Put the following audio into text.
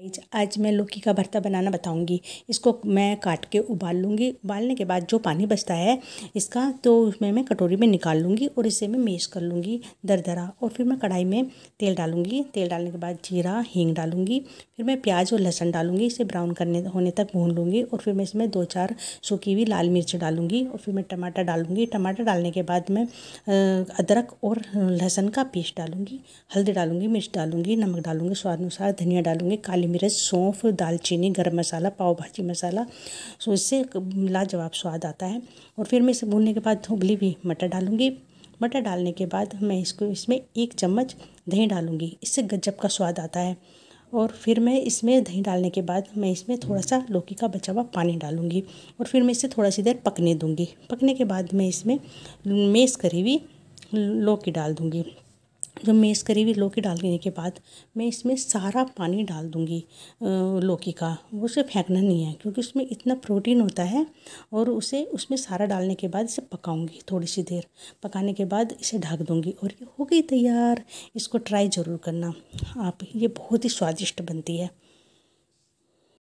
guys आज मैं लौकी का भरता बनाना बताऊंगी इसको मैं काट के उबाल लूँगी उबालने के बाद जो पानी बचता है इसका तो उसमें मैं कटोरी में निकाल लूँगी और इसे मैं मेश कर लूँगी दरदरा और फिर मैं कढ़ाई में तेल डालूँगी तेल डालने के बाद जीरा हींग डालूँगी फिर मैं प्याज और लहसुन डालूँगी इसे ब्राउन करने होने तक भून लूँगी और फिर मैं इसमें दो चार सूखी हुई लाल मिर्च डालूँगी और फिर मैं टमाटर डालूँगी टमाटर डालने के बाद मैं अदरक और लहसुन का पेस्ट डालूँगी हल्दी डालूँगी मिर्च डालूँगी नमक डालूँगी स्वाद अनुसार धनिया डालूँगी काली काली मिर्च सौंफ दालचीनी गर्म मसाला पाव भाजी मसाला सो इससे लाजवाब स्वाद आता है और फिर मैं इसे भूनने के बाद उबली हुई मटर डालूँगी मटर डालने के बाद मैं इसको इसमें एक चम्मच दही डालूँगी इससे गजब का स्वाद आता है और फिर मैं इसमें दही डालने के बाद मैं इसमें थोड़ा सा लौकी का बचा हुआ पानी डालूँगी और फिर मैं इसे थोड़ा सी देर पकने दूँगी पकने के बाद मैं इसमें मेस करी हुई लौकी डाल दूँगी जब मैं इस हुई लौकी डाल देने के बाद मैं इसमें सारा पानी डाल दूँगी लौकी का उसे फेंकना नहीं है क्योंकि उसमें इतना प्रोटीन होता है और उसे उसमें सारा डालने के बाद इसे पकाऊंगी थोड़ी सी देर पकाने के बाद इसे ढक दूँगी और ये हो गई तैयार इसको ट्राई ज़रूर करना आप ये बहुत ही स्वादिष्ट बनती है